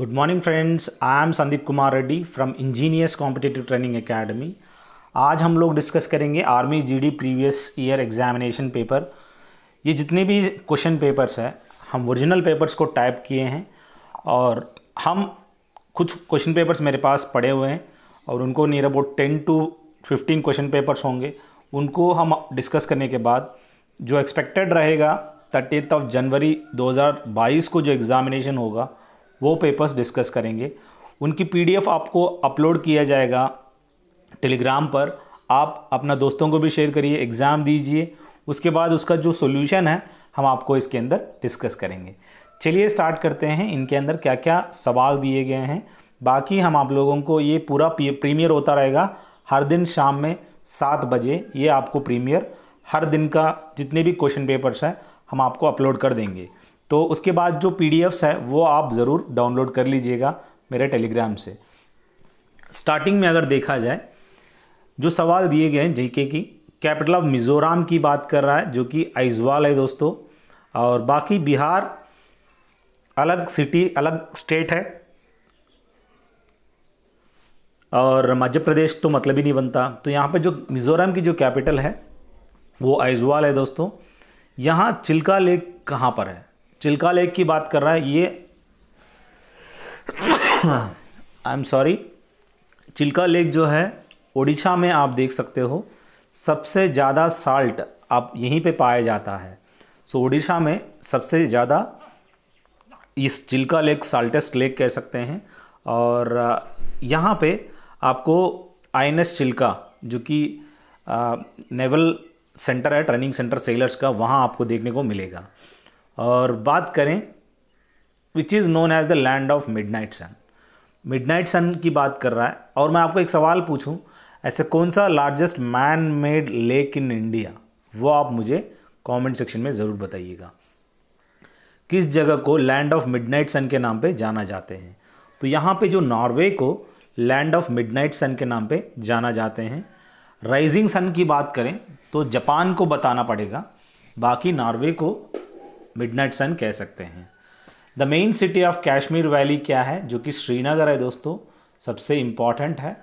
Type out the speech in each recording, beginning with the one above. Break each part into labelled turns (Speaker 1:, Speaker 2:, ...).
Speaker 1: Good morning friends, I am Sandeep Kumar Reddy from Ingenious Competitive Training Academy. आज हम लोग discuss करेंगे army GD previous year examination paper ये जितने भी क्वेश्चन पेपर्स हैं हम ओरिजिनल पेपर्स को टाइप किए हैं और हम कुछ क्वेश्चन पेपर्स मेरे पास पड़े हुए हैं और उनको near about ten to fifteen question papers होंगे उनको हम डिस्कस करने के बाद जो एक्सपेक्टेड रहेगा थर्टीथ ऑफ जनवरी 2022 को जो एग्ज़ामिनेशन होगा वो पेपर्स डिस्कस करेंगे उनकी पीडीएफ आपको अपलोड किया जाएगा टेलीग्राम पर आप अपना दोस्तों को भी शेयर करिए एग्ज़ाम दीजिए उसके बाद उसका जो सोल्यूशन है हम आपको इसके अंदर डिस्कस करेंगे चलिए स्टार्ट करते हैं इनके अंदर क्या क्या सवाल दिए गए हैं बाकी हम आप लोगों को ये पूरा प्रीमियर होता रहेगा हर दिन शाम में सात बजे ये आपको प्रीमियर हर दिन का जितने भी क्वेश्चन पेपर्स हैं हम आपको अपलोड कर देंगे तो उसके बाद जो पी है वो आप ज़रूर डाउनलोड कर लीजिएगा मेरे टेलीग्राम से स्टार्टिंग में अगर देखा जाए जो सवाल दिए गए हैं के की कैपिटल ऑफ मिज़ोरम की बात कर रहा है जो कि आइजवाल है दोस्तों और बाकी बिहार अलग सिटी अलग स्टेट है और मध्य प्रदेश तो मतलब ही नहीं बनता तो यहाँ पर जो मिज़ोरम की जो कैपिटल है वो आइजवाल है दोस्तों यहाँ चिल्का लेक कहाँ पर है चिल्का लेक की बात कर रहा है ये I am sorry Chilika lake जो है ओडिशा में आप देख सकते हो सबसे ज़्यादा साल्ट आप यहीं पे पाया जाता है सो so, ओडिशा में सबसे ज़्यादा इस चिल्का लेक साल्टेस्ट लेक कह सकते हैं और यहाँ पे आपको आई चिल्का जो कि नेवल सेंटर है ट्रेनिंग सेंटर सेलर्स का वहाँ आपको देखने को मिलेगा और बात करें which is known as the land of midnight sun midnight sun की बात कर रहा है और मैं आपको एक सवाल पूछूं ऐसे कौन सा largest man made lake in India वो आप मुझे कमेंट सेक्शन में ज़रूर बताइएगा किस जगह को land of midnight sun के नाम पे जाना जाते हैं तो यहाँ पे जो नॉर्वे को land of midnight sun के नाम पे जाना जाते हैं राइजिंग सन की बात करें तो जापान को बताना पड़ेगा बाकी नॉर्वे को मिडनाइट सन कह सकते हैं the main city of Kashmir valley क्या है जो कि श्रीनगर है दोस्तों सबसे इम्पॉर्टेंट है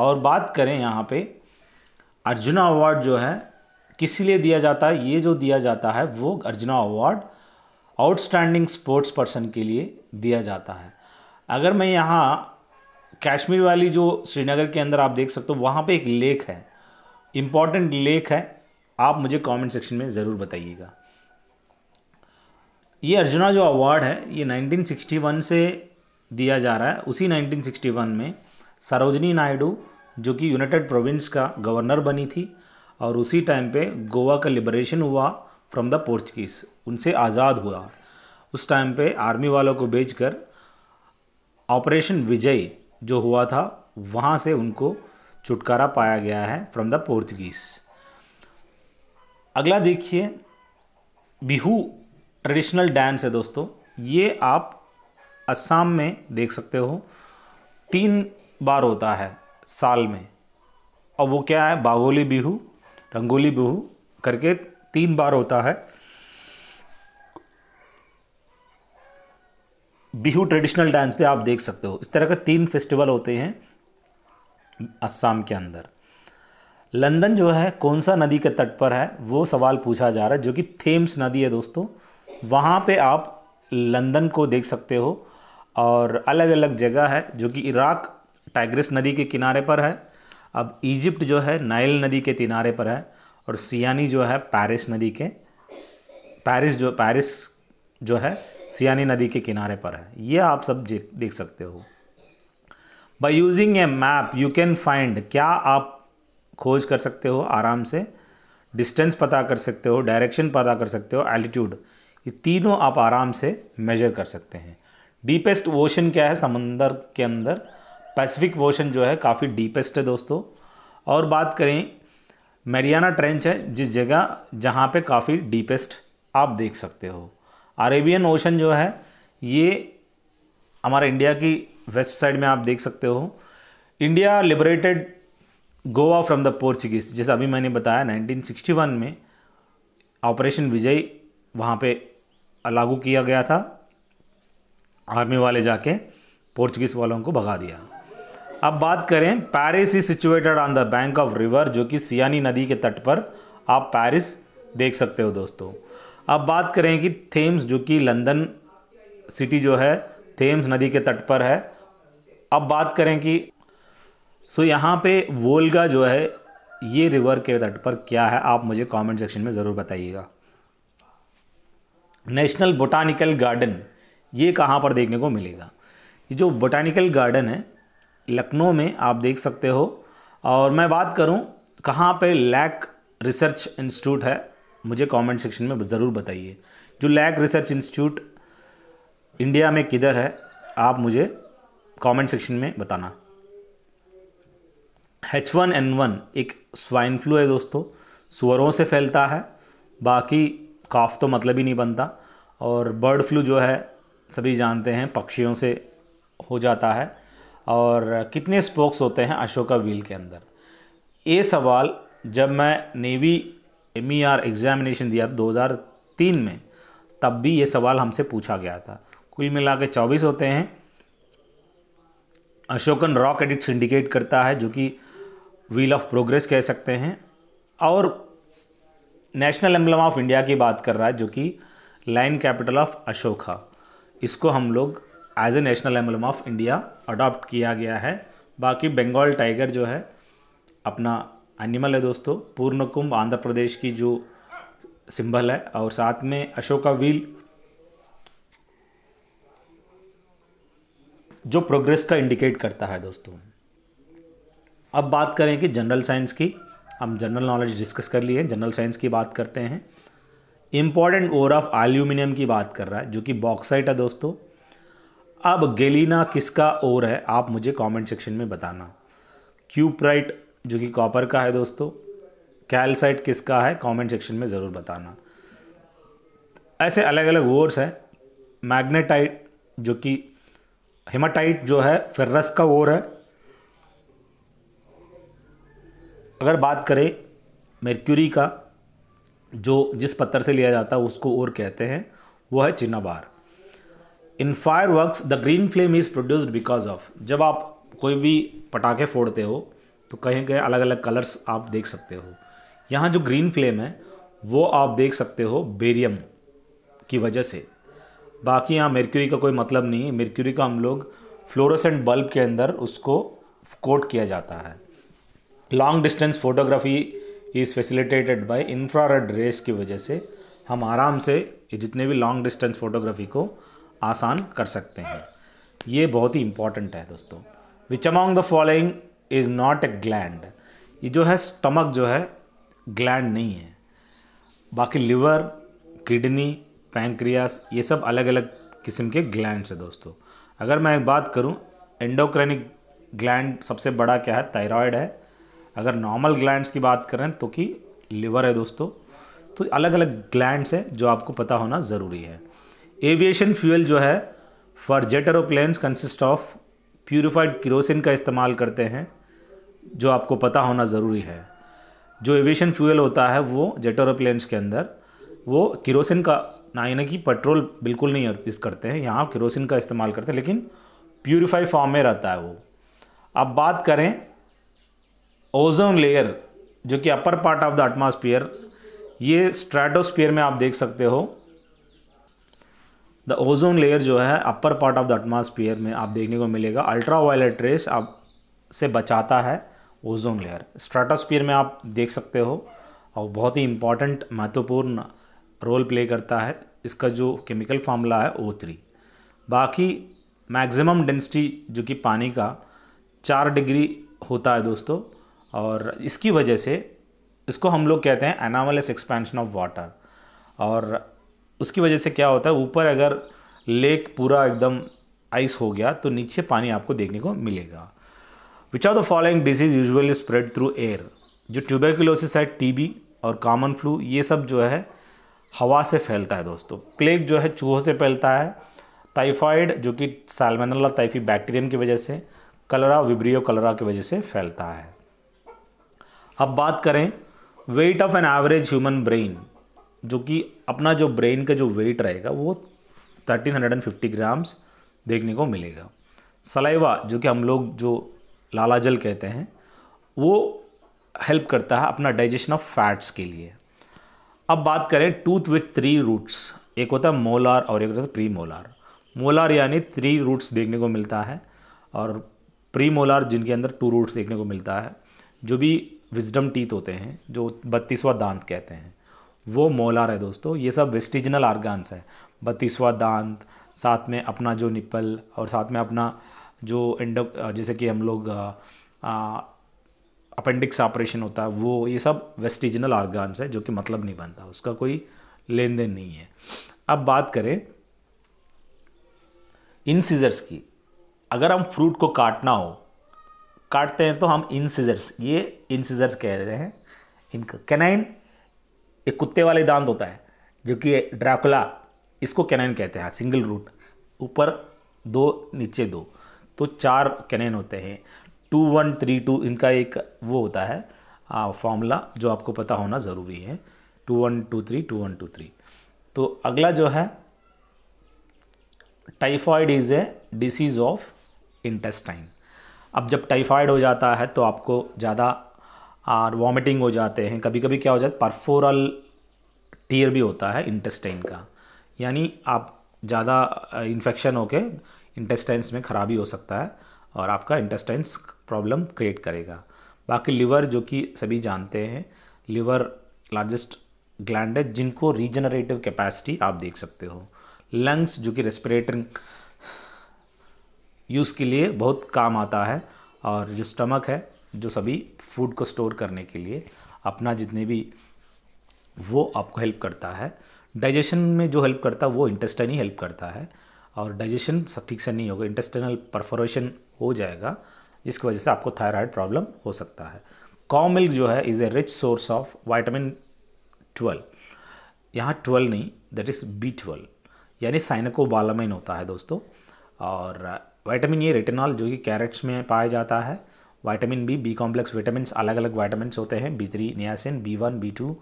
Speaker 1: और बात करें यहाँ पे अर्जुना अवार्ड जो है किस लिए दिया जाता है ये जो दिया जाता है वो Arjuna award outstanding sports person के लिए दिया जाता है अगर मैं यहाँ कश्मीर वाली जो श्रीनगर के अंदर आप देख सकते हो वहाँ पे एक लेक है इम्पॉर्टेंट लेक है आप मुझे कमेंट सेक्शन में ज़रूर बताइएगा ये अर्जुना जो अवार्ड है ये 1961 से दिया जा रहा है उसी 1961 में सरोजनी नायडू जो कि यूनाइटेड प्रोविंस का गवर्नर बनी थी और उसी टाइम पे गोवा का लिबरेशन हुआ फ्रॉम द पोर्चुगीज उनसे आज़ाद हुआ उस टाइम पे आर्मी वालों को बेचकर ऑपरेशन विजय जो हुआ था वहाँ से उनको छुटकारा पाया गया है फ्रॉम द पोर्चुगीज अगला देखिए बिहू ट्रेडिशनल डांस है दोस्तों ये आप असम में देख सकते हो तीन बार होता है साल में और वो क्या है बागोली बिहू रंगोली बिहू करके तीन बार होता है बिहू ट्रेडिशनल डांस पे आप देख सकते हो इस तरह के तीन फेस्टिवल होते हैं असम के अंदर लंदन जो है कौन सा नदी के तट पर है वो सवाल पूछा जा रहा है जो कि थेम्स नदी है दोस्तों वहाँ पे आप लंदन को देख सकते हो और अलग अलग जगह है जो कि इराक टाइग्रिस नदी के किनारे पर है अब इजिप्ट जो है नाइल नदी के किनारे पर है और सियानी जो है पेरिस नदी के पेरिस जो पेरिस जो है सियानी नदी के किनारे पर है ये आप सब देख सकते हो by using a map you can find क्या आप खोज कर सकते हो आराम से डिस्टेंस पता कर सकते हो डायरेक्शन पता कर सकते हो एल्टीट्यूड ये तीनों आप आराम से मेजर कर सकते हैं डीपेस्ट ओशन क्या है समंदर के अंदर पैसिफिक ओशन जो है काफ़ी डीपेस्ट है दोस्तों और बात करें मेरियाना ट्रेंच है जिस जगह जहाँ पे काफ़ी डीपेस्ट आप देख सकते हो अरेबियन ओशन जो है ये हमारे इंडिया की वेस्ट साइड में आप देख सकते हो India liberated Goa from the Portuguese जैसे अभी मैंने बताया 1961 में ऑपरेशन विजय वहाँ पे लागू किया गया था आर्मी वाले जाके पोर्चुगीज़ वालों को भगा दिया अब बात करें Paris is situated on the bank of river जो कि सियानी नदी के तट पर आप पेरिस देख सकते हो दोस्तों अब बात करें कि थेम्स जो कि लंदन सिटी जो है थेम्स नदी के तट पर है अब बात करें कि सो यहाँ पे वोल्गा जो है ये रिवर के तट पर क्या है आप मुझे कमेंट सेक्शन में ज़रूर बताइएगा नेशनल बोटानिकल गार्डन ये कहाँ पर देखने को मिलेगा ये जो बोटानिकल गार्डन है लखनऊ में आप देख सकते हो और मैं बात करूँ कहाँ पे लैक रिसर्च इंस्टीट्यूट है मुझे कमेंट सेक्शन में ज़रूर बताइए जो लैक रिसर्च इंस्टीट्यूट इंडिया में किधर है आप मुझे कमेंट सेक्शन में बताना एच वन एन वन एक स्वाइन फ्लू है दोस्तों सुअरों से फैलता है बाकी काफ तो मतलब ही नहीं बनता और बर्ड फ्लू जो है सभी जानते हैं पक्षियों से हो जाता है और कितने स्पोक्स होते हैं अशोका व्हील के अंदर ये सवाल जब मैं navy M E R examination दिया 2003 में तब भी ये सवाल हमसे पूछा गया था कुल मिला के चौबीस होते हैं अशोकन रॉक एडिक्स इंडिकेट करता है जो कि व्हील ऑफ प्रोग्रेस कह सकते हैं और नेशनल एम्बलम ऑफ इंडिया की बात कर रहा है जो कि लाइन कैपिटल ऑफ अशोका इसको हम लोग as a national emblem of India adopt किया गया है बाकी बंगाल टाइगर जो है अपना एनिमल है दोस्तों पूर्ण कुंभ आंध्र प्रदेश की जो सिंबल है और साथ में अशोका व्हील जो प्रोग्रेस का इंडिकेट करता है दोस्तों अब बात करें कि जनरल साइंस की हम जनरल नॉलेज डिस्कस कर लिए हैं जनरल साइंस की बात करते हैं इम्पॉर्टेंट ओर ऑफ एल्यूमिनियम की बात कर रहा है जो कि बॉक्साइट है दोस्तों अब गेलिना किसका ओर है आप मुझे कमेंट सेक्शन में बताना क्यूपराइट जो कि कॉपर का है दोस्तों कैलसाइट किसका है कमेंट सेक्शन में ज़रूर बताना ऐसे अलग अलग ओर्स हैं मैग्नेटाइट जो कि हिमाटाइट जो है फेर्रस का ओर है अगर बात करें मेरक्यूरी का जो जिस पत्थर से लिया जाता है उसको और कहते हैं वो है cinnabar in fireworks the green flame is produced because of जब आप कोई भी पटाखे फोड़ते हो तो कहीं कहीं अलग अलग कलर्स आप देख सकते हो यहाँ जो ग्रीन फ्लेम है वो आप देख सकते हो बेरियम की वजह से बाकी यहाँ मेरक्यूरी का कोई मतलब नहीं है मेरक्यूरी का हम लोग फ्लोरोसेंट बल्ब के अंदर उसको कोट किया जाता है long distance photography is facilitated by infrared rays की वजह से हम आराम से जितने भी लॉन्ग डिस्टेंस फोटोग्राफी को आसान कर सकते हैं ये बहुत ही इंपॉर्टेंट है दोस्तों which among the following is not a gland ये जो है स्टमक जो है ग्लैंड नहीं है बाकी लिवर किडनी पैंक्रियास ये सब अलग अलग किस्म के ग्लैंड है दोस्तों अगर मैं एक बात करूँ एंडोक्रेनिक ग्लैंड सबसे बड़ा क्या है थायराइड है अगर नॉर्मल ग्लैंड्स की बात करें तो कि लिवर है दोस्तों तो अलग अलग ग्लैंड्स हैं जो आपको पता होना ज़रूरी है एविएशन फ्यूल जो है for jet aeroplanes consist of purified kerosene का इस्तेमाल करते हैं जो आपको पता होना ज़रूरी है जो एविएशन फ्यूल होता है वो जेट एरोप्लेन्स के अंदर वो किरोसिन का ना यानी कि पेट्रोल बिल्कुल नहीं अर्पित करते हैं यहाँ किरोसिन का इस्तेमाल करते हैं लेकिन प्योरीफाई फॉर्म में रहता है वो अब बात करें ओजोन लेयर जो कि upper part of the atmosphere ये स्ट्रेटोस्फीयर में आप देख सकते हो द ओजोन लेयर जो है upper part of the atmosphere में आप देखने को मिलेगा अल्ट्रा वायलेट रेस आप से बचाता है ओजोन लेयर स्ट्रेटोस्फीयर में आप देख सकते हो और बहुत ही इंपॉर्टेंट महत्वपूर्ण रोल प्ले करता है इसका जो केमिकल फार्मूला है ओ थ्री बाकी मैक्सिमम डेंसिटी जो कि पानी का चार डिग्री होता है दोस्तों और इसकी वजह से इसको हम लोग कहते हैं एनामलस एक्सपेंशन ऑफ वाटर और उसकी वजह से क्या होता है ऊपर अगर लेक पूरा एकदम आइस हो गया तो नीचे पानी आपको देखने को मिलेगा which are the following disease usually spread through air जो ट्यूबरकुलोसिस है टीबी और कॉमन फ्लू ये सब जो है हवा से फैलता है दोस्तों प्लेग जो है चूहों से फैलता है टाइफाइड जो कि सालमेनला टाइफी बैक्टीरियम की वजह से कलरा विब्रियो कलरा की वजह से फैलता है अब बात करें weight of an average human brain जो कि अपना जो ब्रेन का जो वेट रहेगा वो 1350 ग्राम्स देखने को मिलेगा सलाइवा जो कि हम लोग जो लाला जल कहते हैं वो हेल्प करता है अपना डाइजेशन ऑफ फैट्स के लिए अब बात करें टूथ विथ थ्री रूट्स एक होता है मोलार और एक होता है प्री मोलार मोलार यानी थ्री रूट्स देखने को मिलता है और प्री मोलार जिनके अंदर टू रूट्स देखने को मिलता है जो भी विजडम टीथ होते हैं जो बत्तीसवा दांत कहते हैं वो मोलार है दोस्तों ये सब वेस्टिजनल आर्गान्स है बत्तीसवा दांत साथ में अपना जो निपल और साथ में अपना जो इंडो जैसे कि हम लोग अपेंडिक्स ऑपरेशन होता है वो ये सब वेस्टिजनल आर्गान्स है जो कि मतलब नहीं बनता उसका कोई लेन देन नहीं है अब बात करें इन सीजर्स की अगर हम फ्रूट को काटना हो काटते हैं तो हम इंसिजर्स ये इंसिजर्स कहते हैं इनका कैनाइन एक कुत्ते वाले दांत होता है जो कि ड्राकुला इसको कैनाइन कहते हैं सिंगल हाँ, रूट ऊपर दो नीचे दो तो चार कैनाइन होते हैं टू वन थ्री टू इनका एक वो होता है फॉर्मूला जो आपको पता होना ज़रूरी है two one two three two one two three तो अगला जो है typhoid is a disease of intestine अब जब टाइफाइड हो जाता है तो आपको ज़्यादा और वॉमिटिंग हो जाते हैं कभी कभी क्या हो जाता है परफोरल टीयर भी होता है इंटेस्टाइन का यानी आप ज़्यादा इन्फेक्शन होके इंटेस्टाइन्स में ख़राबी हो सकता है और आपका इंटेस्टाइन्स प्रॉब्लम क्रिएट करेगा बाकी लिवर जो कि सभी जानते हैं लिवर लार्जेस्ट ग्लैंड है जिनको रीजनरेटिव कैपेसिटी आप देख सकते हो लंग्स जो कि रेस्पिरेटरी यूज़ के लिए बहुत काम आता है और जो स्टमक है जो सभी फूड को स्टोर करने के लिए अपना जितने भी वो आपको हेल्प करता है डाइजेशन में जो हेल्प करता है वो इंटेस्टाइन ही हेल्प करता है और डाइजेशन सब ठीक से नहीं होगा इंटेस्टाइनल परफोरेशन हो जाएगा जिसकी वजह से आपको थायराइड प्रॉब्लम हो सकता है कॉ मिल्क जो है is a rich source of vitamin twelve यहाँ ट्वेल्व नहीं दैट इज़ बी ट्वेल्व यानी साइनकोबालामाइन होता है दोस्तों और वाइटामिन ए रेटिनॉल जो कि कैरेट्स में पाया जाता है vitamin B B complex vitamin अलग अलग वाइटामिन होते हैं B three niacin B one B two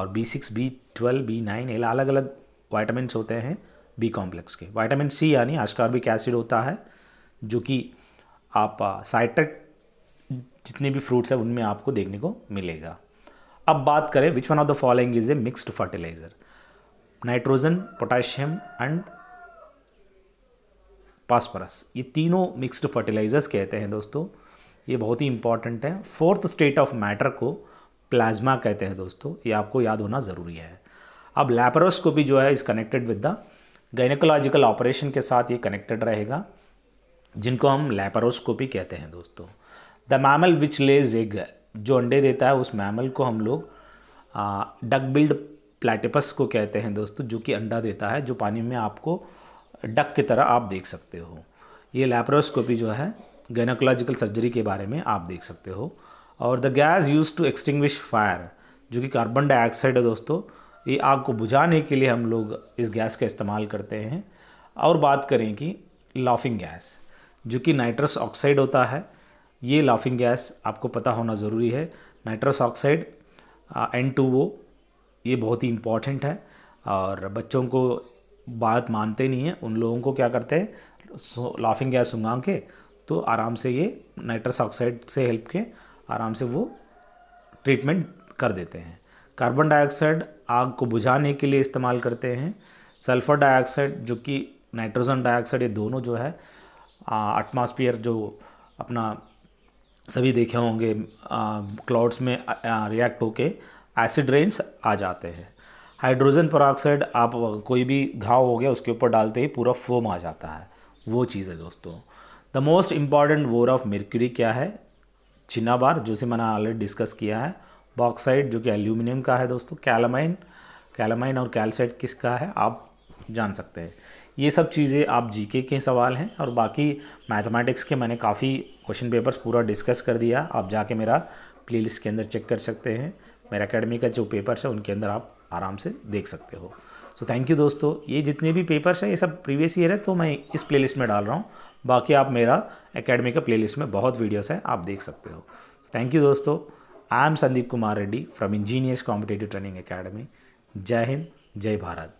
Speaker 1: और B six B twelve B nine ये अलग अलग वाइटामिन होते हैं बी कॉम्प्लेक्स के वाइटामिन सी यानी आश्कार्बिक एसिड होता है जो कि आप साइट्रिक जितने भी फ्रूट्स हैं उनमें आपको देखने को मिलेगा अब बात करें which one of the following is a mixed fertiliser nitrogen potassium and phosphorus ये तीनों मिक्स्ड फर्टिलाइजर्स कहते हैं दोस्तों ये बहुत ही इंपॉर्टेंट है फोर्थ स्टेट ऑफ मैटर को प्लाज्मा कहते हैं दोस्तों ये आपको याद होना ज़रूरी है अब लैपरोस्कोपी जो है is connected with the gynaecological operation के साथ ये कनेक्टेड रहेगा जिनको हम लैपरोस्कोपी कहते हैं दोस्तों the mammal which lays egg जो अंडे देता है उस मैमल को हम लोग डक बिल्ड प्लेटिपस को कहते हैं दोस्तों जो कि अंडा देता है जो पानी में आपको डक की तरह आप देख सकते हो ये लैप्रोस्कोपी जो है गैनोकोलॉजिकल सर्जरी के बारे में आप देख सकते हो और the gas used to extinguish fire जो कि कार्बन डाइऑक्साइड है दोस्तों ये आग को बुझाने के लिए हम लोग इस गैस का इस्तेमाल करते हैं और बात करें कि लाफिंग गैस जो कि नाइट्रस ऑक्साइड होता है ये लाफिंग गैस आपको पता होना ज़रूरी है नाइट्रस ऑक्साइड एन टू वो ये बहुत ही इम्पॉर्टेंट है और बच्चों को बात मानते नहीं हैं उन लोगों को क्या करते हैं लाफिंग गैस सुंगा के तो आराम से ये नाइट्रस ऑक्साइड से हेल्प के आराम से वो ट्रीटमेंट कर देते हैं कार्बन डाइऑक्साइड आग को बुझाने के लिए इस्तेमाल करते हैं सल्फ़र डाइऑक्साइड जो कि नाइट्रोजन डाइऑक्साइड ये दोनों जो है एटमॉस्फेयर जो अपना सभी देखे होंगे क्लाउड्स में रिएक्ट होके एसिड रेन्स आ जाते हैं हाइड्रोजन पर आप कोई भी घाव हो गया उसके ऊपर डालते ही पूरा फोम आ जाता है वो चीज़ है दोस्तों the most important ore of mercury क्या है चिनाबार जो से मैंने ऑलरेडी डिस्कस किया है बॉक्साइड जो कि एल्यूमिनियम का है दोस्तों कैलामाइन कैलामाइन और कैलसाइड किसका है आप जान सकते हैं ये सब चीज़ें आप जीके के सवाल हैं और बाकी मैथमेटिक्स के मैंने काफ़ी क्वेश्चन पेपर्स पूरा डिस्कस कर दिया आप जाके मेरा प्लेलिस्ट के अंदर चेक कर सकते हैं मेरा अकेडमी का जो पेपर्स है उनके अंदर आप आराम से देख सकते हो सो थैंक यू दोस्तों ये जितने भी पेपर्स हैं ये सब प्रीवियस ईयर है तो मैं इस प्लेलिस्ट में डाल रहा हूँ बाकी आप मेरा अकेडमी का प्लेलिस्ट में बहुत वीडियोस हैं आप देख सकते हो थैंक यू दोस्तों I am Sandeep Kumar Reddy from engineers competitive training academy Jai Hind जय भारत